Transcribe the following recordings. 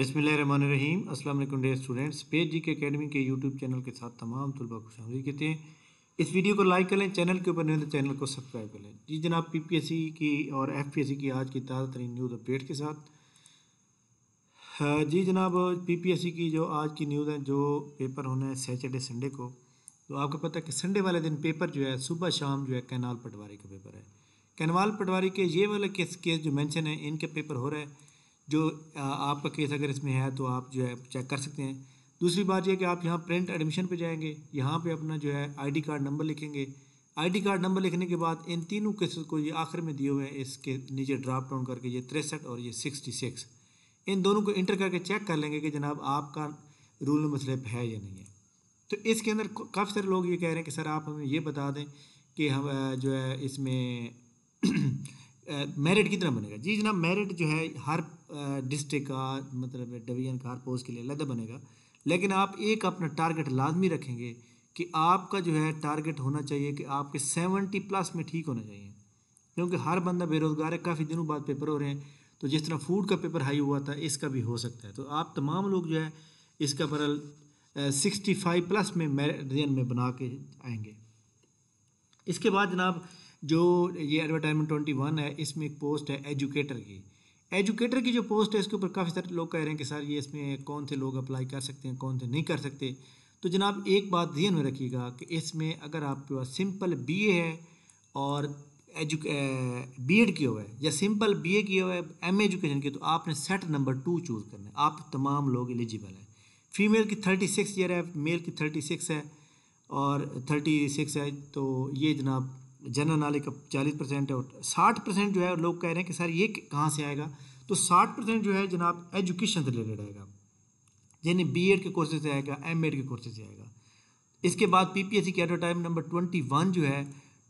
बसमीम अस्सलाम वालेकुम डेयर स्टूडेंट्स पेज जी के अकेडमी के यूट्यूब चैनल के साथ तमाम तलबा खुश आमदी कहते हैं इस वीडियो को लाइक करें चैनल के ऊपर नहीं तो चैनल को सब्सक्राइब करें जी जनाब पी पी एस सी की और एफ पी एस सी की आज की ताज़ा तरीन न्यूज़ अपडेट के साथ हाँ जी जनाब पी पी एस सी की जो आज की न्यूज़ है जो पेपर होना है सैटरडे संडे को तो आपको पता है कि संडे वाले दिन पेपर जो है सुबह शाम जो है कैनाल पटवारी का पेपर है कैनवाल पटवारी के ये वाले केस केस जो मैंशन है इनके पेपर हो रहे हैं जो आपका केस अगर इसमें है तो आप जो है चेक कर सकते हैं दूसरी बात यह कि आप यहाँ प्रिंट एडमिशन पे जाएंगे यहाँ पे अपना जो है आईडी कार्ड नंबर लिखेंगे आईडी कार्ड नंबर लिखने के बाद इन तीनों केसेस को ये आखिर में दिए हुए हैं इसके नीचे ड्राप डाउन करके ये तिरसठ और ये सिक्सटी सिक्स इन दोनों को इंटर करके चेक कर लेंगे कि जनाब आपका रूल नंबर स्लिप है या नहीं है तो इसके अंदर काफ़ी सारे लोग ये कह रहे हैं कि सर आप हमें ये बता दें कि हम जो है इसमें मेरिट कितना बनेगा जी जना मेरिट जो है हर डिस्ट्रिक्ट का मतलब डिवीजन का हर पोस्ट के लिए अलग बनेगा लेकिन आप एक अपना टारगेट लाजमी रखेंगे कि आपका जो है टारगेट होना चाहिए कि आपके सेवेंटी प्लस में ठीक होना चाहिए क्योंकि हर बंदा बेरोज़गार है काफ़ी दिनों बाद पेपर हो रहे हैं तो जिस तरह फूड का पेपर हाई हुआ था इसका भी हो सकता है तो आप तमाम लोग जो है इसका बरल सिक्सटी फाइव प्लस में मेरिट में बना के आएंगे इसके बाद जनाब जो ये एडवर्टाइजमेंट ट्वेंटी वन है इसमें एक पोस्ट है एजुकेटर की एजुकेटर की जो पोस्ट है इसके ऊपर काफ़ी सारे लोग कह रहे हैं कि सर ये इसमें कौन से लोग अप्लाई कर सकते हैं कौन से नहीं कर सकते तो जनाब एक बात ध्यान में रखिएगा कि इसमें अगर आपके पास सिंपल बी है और एजु बी एड किया हुआ है या सिंपल बी ए किया हुआ है एम एजुकेशन की तो आपने सेट नंबर टू चूज़ करना है आप तमाम लोग एलिजिबल हैं फीमेल की थर्टी सिक्स ईयर है मेल की थर्टी सिक्स है और थर्टी सिक्स है तो ये जनाब जनरल नॉलेज का चालीस परसेंट है और साठ परसेंट जो है लोग कह रहे हैं कि सर ये कहाँ से आएगा तो साठ परसेंट जो है जनाब एजुकेशन से रिलेटेड आएगा यानी बी एड के कोर्सेज से आएगा एम एड के कोर्सेज से आएगा इसके बाद पी पी एस सी के एडवर्टाइज नंबर ट्वेंटी वन जो है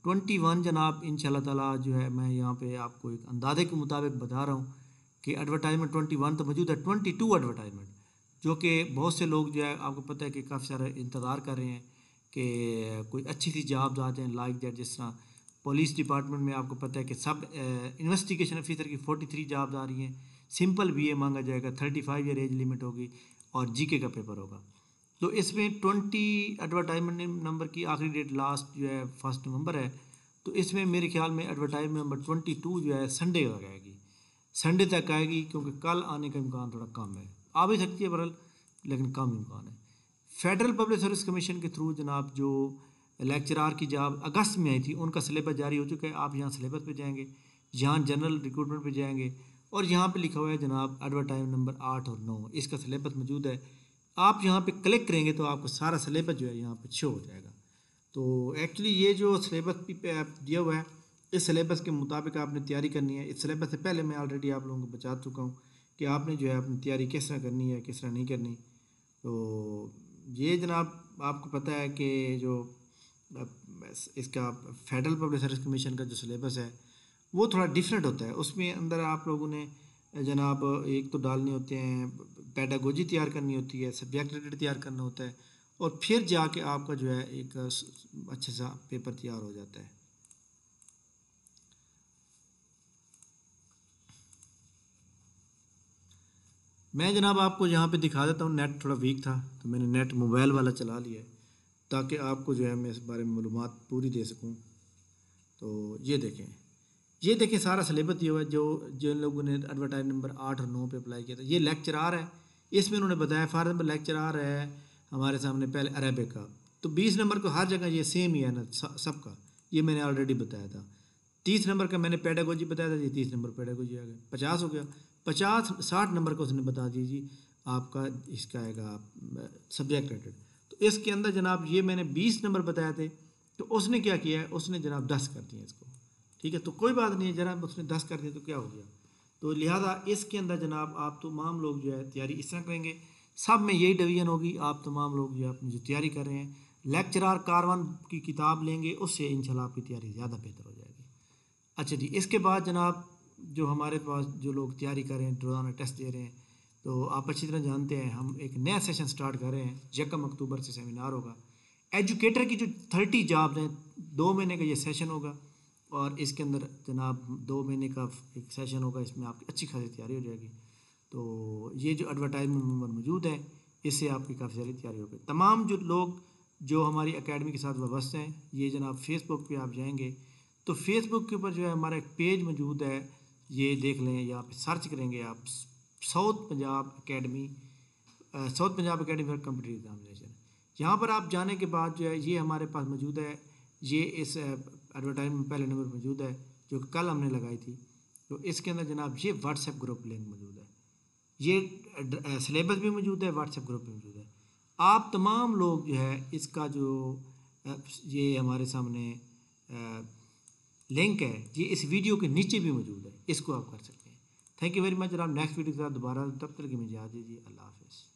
ट्वेंटी वन जनाब इन तला जो है मैं यहाँ पे आपको एक अंदाजे के मुताबिक बता रहा हूँ कि एडवर्टाइजमेंट ट्वेंटी वन तो मौजूद है ट्वेंटी टू एडवर्टाइजमेंट जो कि बहुत से लोग जो है आपको पता है कि काफ़ी सारा इंतज़ार कर रहे हैं कि कोई अच्छी सी जॉब्स आ जाएँ लाइक दैट जिस तरह पुलिस डिपार्टमेंट में आपको पता है कि सब इन्वेस्टिगेशन ऑफिसर की फोर्टी थ्री जॉब्स आ रही हैं सिंपल बी ए मांगा जाएगा thirty five year age limit होगी और जी के का पेपर होगा तो इसमें ट्वेंटी एडवर्टाइजमेंट नंबर की आखिरी डेट लास्ट जो है फर्स्ट नवंबर है तो इसमें मेरे ख्याल में एडवर्टाइजमेंट नंबर ट्वेंटी टू जो है संडे का आएगी संडे तक आएगी क्योंकि कल आने का इम्कान थोड़ा कम है आ भी सकती है बरल लेकिन कम इम्कान है फेडरल पब्लिक सर्विस कमीशन के थ्रू जनाब जो लेक्चरार की जॉब अगस्त में आई थी उनका सिलेबस जारी हो चुका है आप यहाँ सिलेबस पे जाएंगे यहाँ जनरल रिक्रूटमेंट पे जाएंगे और यहाँ पे लिखा हुआ है जनाब एडवर्टाइज नंबर आठ और नौ इसका सिलेबस मौजूद है आप यहाँ पे क्लिक करेंगे तो आपको सारा सिलेबस जो है यहाँ पे शो हो जाएगा तो एक्चुअली ये जो सिलेबस दिया हुआ है इस सिलेबस के मुताबिक आपने तैयारी करनी है इस सिलेबस से पहले मैं ऑलरेडी आप लोगों को बता चुका हूँ कि आपने जो है अपनी तैयारी किस तरह करनी है किस तरह नहीं करनी तो ये जनाब आपको पता है कि जो इसका फेडरल पब्लिक सर्विस कमीशन का जो सिलेबस है वो थोड़ा डिफरेंट होता है उसमें अंदर आप लोगों ने जनाब एक तो डालने होते हैं पैडागोजी तैयार करनी होती है सब्जेक्ट रिलेटेड तैयार करना होता है और फिर जाके आपका जो है एक अच्छा सा पेपर तैयार हो जाता है मैं जनाब आपको यहाँ पे दिखा देता हूँ नेट थोड़ा वीक था तो मैंने नेट मोबाइल वाला चला लिया ताकि आपको जो है मैं इस बारे में मालूम पूरी दे सकूँ तो ये देखें ये देखें सारा सलेबस ये हुआ है जो जिन लोगों ने एडवर्टाइज नंबर आठ और नौ पर अप्लाई किया था ये लेक्चर आ रहा है इसमें उन्होंने बताया फॉर एग्जाम्पल लेक्चर आ रहा है हमारे सामने पहले अरेबिक का तो बीस नंबर को हर जगह ये सेम ही है ना सबका ये मैंने ऑलरेडी बताया था तीस नंबर का मैंने पैडागोजी बताया था जी तीस नंबर पैडागोजी आ गया पचास हो गया पचास साठ नंबर का उसने बता दिया जी आपका इसका आएगा सब्जेक्ट रेटेड तो इसके अंदर जनाब ये मैंने बीस नंबर बताए थे तो उसने क्या किया है उसने जनाब दस कर दिया इसको ठीक है तो कोई बात नहीं है जनाब उसने दस कर दिया तो क्या हो गया तो लिहाजा इसके अंदर जनाब आप तमाम लोग जो है तैयारी इस तरह करेंगे सब में यही डिवीजन होगी आप तमाम लोग जो अपनी जो तैयारी कर रहे हैं लेक्चरार कारवान की किताब लेंगे उससे इंशाल्लाह आपकी तैयारी ज़्यादा बेहतर हो जाएगी अच्छा जी इसके बाद जनाब जो हमारे पास जो लोग तैयारी कर रहे हैं रोज़ाना टेस्ट दे रहे हैं तो आप अच्छी तरह जानते हैं हम एक नया सेशन स्टार्ट कर रहे हैं यकम अक्टूबर से सेमिनार होगा एजुकेटर की जो थर्टी जॉब हैं दो महीने का ये सेशन होगा और इसके अंदर जनाब दो महीने का एक सेशन होगा इसमें आपकी अच्छी खासी तैयारी हो जाएगी तो ये जो एडवर्टाइजमेंट नंबर मौजूद है इससे आपकी काफ़ी सारी तैयारी होगी तमाम जो लोग जो हमारी अकेडमी के साथ वाबस्त हैं ये जनाब फेसबुक पर आप जाएँगे तो फेसबुक के ऊपर जो है हमारा एक पेज मौजूद है ये देख लें या आप सर्च करेंगे आप south Punjab academy south Punjab academy for computer examination यहाँ पर आप जाने के बाद जो है ये हमारे पास मौजूद है ये इस एडवर्टाइजमेंट पहले नंबर मौजूद है जो कल हमने लगाई थी तो इसके अंदर जनाब ये व्हाट्सएप ग्रुप लिंक मौजूद है ये सिलेबस भी मौजूद है व्हाट्सएप ग्रुप भी मौजूद है आप तमाम लोग जो है इसका जो ये हमारे सामने लिंक है ये इस वीडियो के नीचे भी मौजूद है इसको आप कर सकते हैं थैंक यू वेरी मच और आप नेक्स्ट वीडियो के साथ दोबारा तब तक के मुझे याद दीजिए अल्लाह हाफिज़